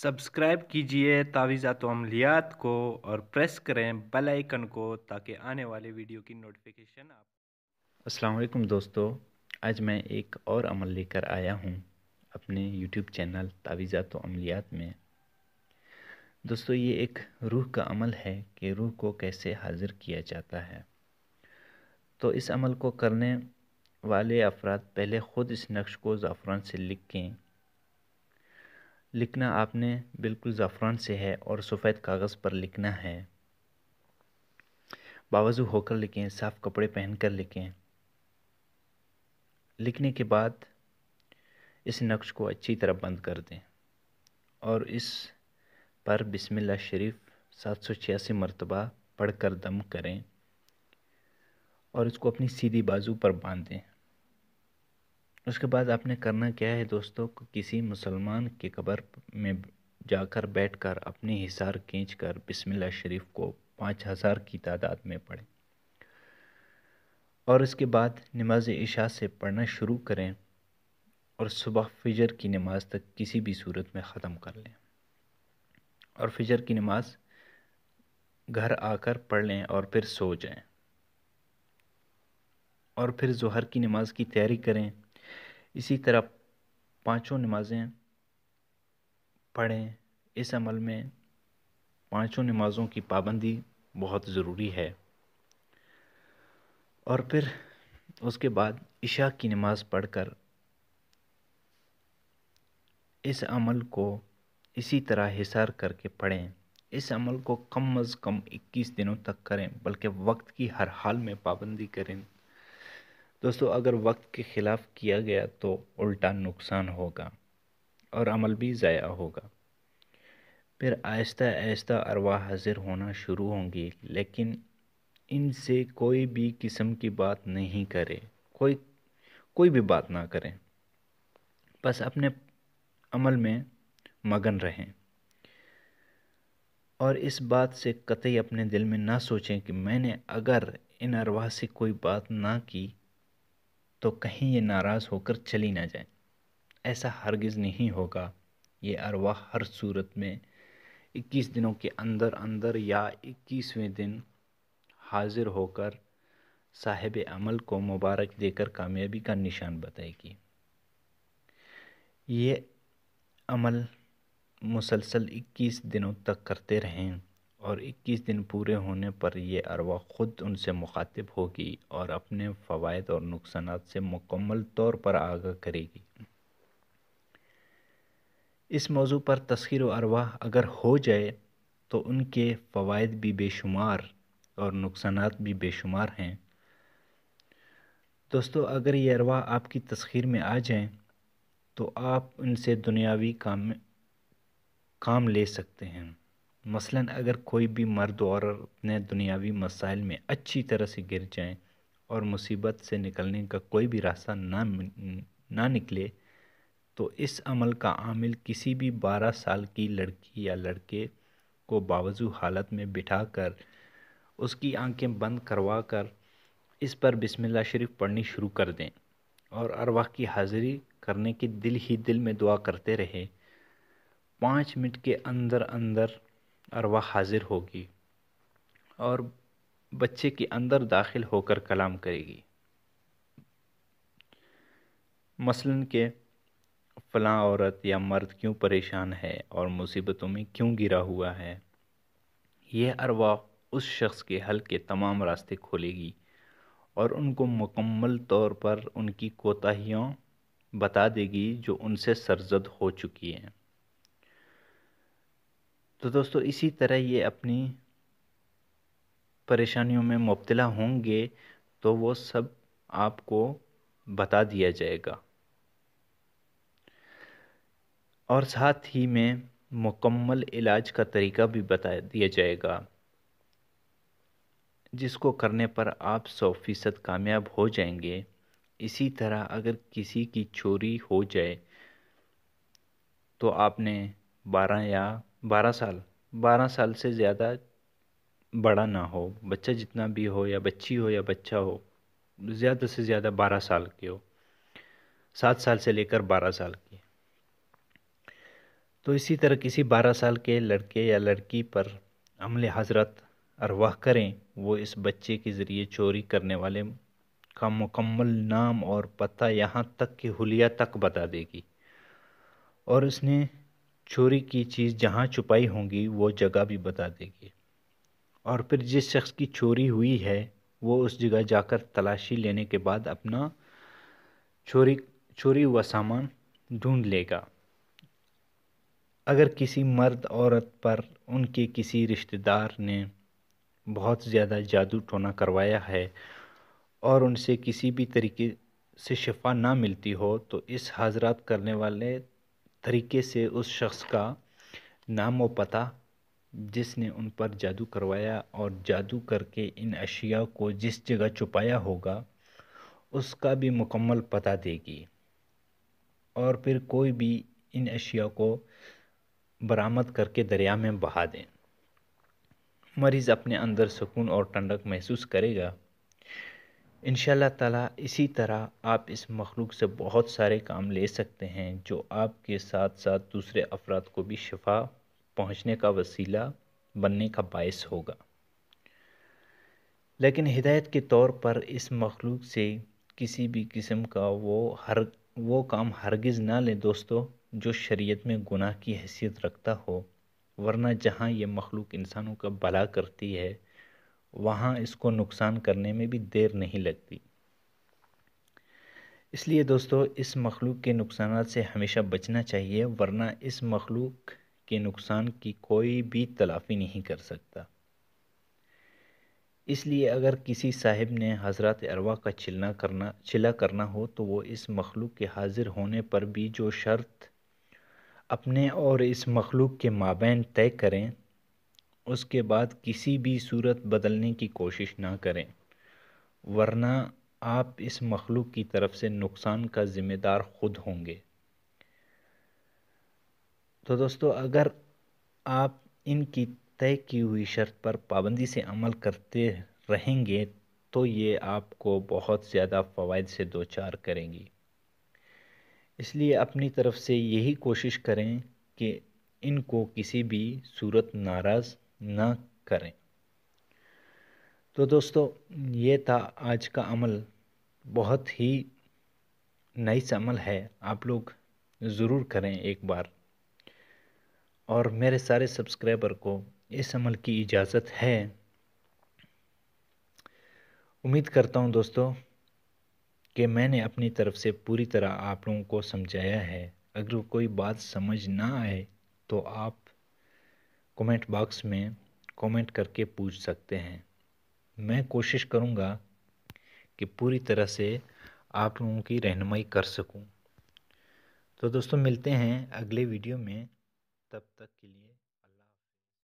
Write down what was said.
subscribe کیجئے تعویزات و عملیات کو اور پریس کریں بیل آئیکن کو تاکہ آنے والے ویڈیو کی نوٹیفیکیشن آپ السلام علیکم دوستو آج میں ایک اور عمل لے کر آیا ہوں اپنے یوٹیوب چینل تعویزات و عملیات میں دوستو یہ ایک روح کا عمل ہے کہ روح کو کیسے حاضر کیا جاتا ہے تو اس عمل کو کرنے والے افراد پہلے خود اس نقش کو زعفران سے لکھیں لکھنا آپ نے بالکل زعفران سے ہے اور سفید کاغذ پر لکھنا ہے باوضو ہو کر لکھیں صاف کپڑے پہن کر لکھیں لکھنے کے بعد اس نقش کو اچھی طرح بند کر دیں اور اس پر بسم اللہ شریف سات سو چھیاسی مرتبہ پڑھ کر دم کریں اور اس کو اپنی سیدھی بازو پر باندھیں اس کے بعد آپ نے کرنا کیا ہے دوستوں کو کسی مسلمان کی قبر میں جا کر بیٹھ کر اپنی حصار کھینچ کر بسم اللہ شریف کو پانچ ہزار کی تعداد میں پڑھیں اور اس کے بعد نماز عشاء سے پڑھنا شروع کریں اور صبح فجر کی نماز تک کسی بھی صورت میں ختم کر لیں اور فجر کی نماز گھر آ کر پڑھ لیں اور پھر سو جائیں اور پھر ظہر کی نماز کی تیاری کریں اسی طرح پانچوں نمازیں پڑھیں اس عمل میں پانچوں نمازوں کی پابندی بہت ضروری ہے اور پھر اس کے بعد عشاء کی نماز پڑھ کر اس عمل کو اسی طرح حصار کر کے پڑھیں اس عمل کو کم از کم اکیس دنوں تک کریں بلکہ وقت کی ہر حال میں پابندی کریں دوستو اگر وقت کے خلاف کیا گیا تو الٹا نقصان ہوگا اور عمل بھی ضائع ہوگا پھر آہستہ آہستہ ارواح حاضر ہونا شروع ہوں گی لیکن ان سے کوئی بھی قسم کی بات نہیں کرے کوئی کوئی بھی بات نہ کریں بس اپنے عمل میں مگن رہیں اور اس بات سے قطعی اپنے دل میں نہ سوچیں کہ میں نے اگر ان ارواح سے کوئی بات نہ کی تو کہیں یہ ناراض ہو کر چلی نہ جائیں ایسا ہرگز نہیں ہوگا یہ ارواح ہر صورت میں اکیس دنوں کے اندر اندر یا اکیسویں دن حاضر ہو کر صاحب عمل کو مبارک دے کر کامیابی کا نشان بتائے گی یہ عمل مسلسل اکیس دنوں تک کرتے رہیں اور اکیس دن پورے ہونے پر یہ اروا خود ان سے مخاطب ہوگی اور اپنے فوائد اور نقصانات سے مکمل طور پر آگاہ کرے گی اس موضوع پر تسخیر و اروا اگر ہو جائے تو ان کے فوائد بھی بے شمار اور نقصانات بھی بے شمار ہیں دوستو اگر یہ اروا آپ کی تسخیر میں آ جائیں تو آپ ان سے دنیاوی کام کام لے سکتے ہیں مثلا اگر کوئی بھی مرد اور اپنے دنیاوی مسائل میں اچھی طرح سے گر جائیں اور مصیبت سے نکلنے کا کوئی بھی راستہ نہ نہ نکلے تو اس عمل کا عامل کسی بھی بارہ سال کی لڑکی یا لڑکے کو باوضو حالت میں بٹھا کر اس کی آنکھیں بند کروا کر اس پر بسم اللہ شریف پڑھنی شروع کر دیں اور ارواح کی حاضری کرنے کی دل ہی دل میں دعا کرتے رہے پانچ منٹ کے اندر اندر اروا حاضر ہوگی اور بچے کے اندر داخل ہو کر کلام کرے گی مثلا کہ فلاں عورت یا مرد کیوں پریشان ہے اور مصیبتوں میں کیوں گرا ہوا ہے یہ اروا اس شخص کے حل کے تمام راستے کھولے گی اور ان کو مکمل طور پر ان کی کوتاہیوں بتا دے گی جو ان سے سرزد ہو چکی ہیں تو دوستو اسی طرح یہ اپنی پریشانیوں میں مبتلا ہوں گے تو وہ سب آپ کو بتا دیا جائے گا اور ساتھ ہی میں مکمل علاج کا طریقہ بھی بتا دیا جائے گا جس کو کرنے پر آپ سو فیصد کامیاب ہو جائیں گے اسی طرح اگر کسی کی چوری ہو جائے تو آپ نے بارہ یا بارہ سال بارہ سال سے زیادہ بڑا نہ ہو بچہ جتنا بھی ہو یا بچی ہو یا بچہ ہو زیادہ سے زیادہ بارہ سال کے ہو سات سال سے لے کر بارہ سال کی تو اسی طرح کسی بارہ سال کے لڑکے یا لڑکی پر عمل حضرت ارواح کریں وہ اس بچے کے ذریعے چوری کرنے والے کا مکمل نام اور پتہ یہاں تک کہ حلیہ تک بتا دے گی اور اس نے چوری کی چیز جہاں چھپائی ہوں گی وہ جگہ بھی بتا دے گی اور پھر جس شخص کی چوری ہوئی ہے وہ اس جگہ جا کر تلاشی لینے کے بعد اپنا چوری چوری ہوا سامان ڈھونڈ لے گا اگر کسی مرد عورت پر ان کے کسی رشتہ دار نے بہت زیادہ جادو ٹونا کروایا ہے اور ان سے کسی بھی طریقے سے شفا نہ ملتی ہو تو اس حضرات کرنے والے طریقے سے اس شخص کا نام و پتہ جس نے ان پر جادو کروایا اور جادو کر کے ان اشیاء کو جس جگہ چھپایا ہوگا اس کا بھی مکمل پتہ دے گی اور پھر کوئی بھی ان اشیاء کو برآمد کر کے دریا میں بہا دیں مریض اپنے اندر سکون اور ٹنڈک محسوس کرے گا ان شاء اللہ تعالیٰ اسی طرح آپ اس مخلوق سے بہت سارے کام لے سکتے ہیں جو آپ کے ساتھ ساتھ دوسرے افراد کو بھی شفا پہنچنے کا وسیلہ بننے کا باعث ہوگا لیکن ہدایت کے طور پر اس مخلوق سے کسی بھی قسم کا وہ ہر وہ کام ہرگز نہ لیں دوستو جو شریعت میں گناہ کی حیثیت رکھتا ہو ورنہ جہاں یہ مخلوق انسانوں کا بھلا کرتی ہے وہاں اس کو نقصان کرنے میں بھی دیر نہیں لگتی اس لیے دوستو اس مخلوق کے نقصانات سے ہمیشہ بچنا چاہیے ورنہ اس مخلوق کے نقصان کی کوئی بھی تلافی نہیں کر سکتا اس لیے اگر کسی صاحب نے حضرات اروا کا چلنا کرنا چلا کرنا ہو تو وہ اس مخلوق کے حاضر ہونے پر بھی جو شرط اپنے اور اس مخلوق کے مابین طے کریں اس کے بعد کسی بھی صورت بدلنے کی کوشش نہ کریں ورنہ آپ اس مخلوق کی طرف سے نقصان کا ذمہ دار خود ہوں گے تو دوستو اگر آپ ان کی طے کی ہوئی شرط پر پابندی سے عمل کرتے رہیں گے تو یہ آپ کو بہت زیادہ فوائد سے دوچار کریں گی اس لیے اپنی طرف سے یہی کوشش کریں کہ ان کو کسی بھی صورت ناراض نہ کریں تو دوستو یہ تھا آج کا عمل بہت ہی نئی عمل ہے آپ لوگ ضرور کریں ایک بار اور میرے سارے سبسکرائبر کو اس عمل کی اجازت ہے امید کرتا ہوں دوستو کہ میں نے اپنی طرف سے پوری طرح آپ لوگوں کو سمجھایا ہے اگر کوئی بات سمجھ نہ آئے تو آپ کومنٹ باکس میں کومنٹ کر کے پوچھ سکتے ہیں میں کوشش کروں گا کہ پوری طرح سے آپ لوگوں کی رہنمائی کر سکوں تو دوستوں ملتے ہیں اگلے ویڈیو میں تب تک کے لیے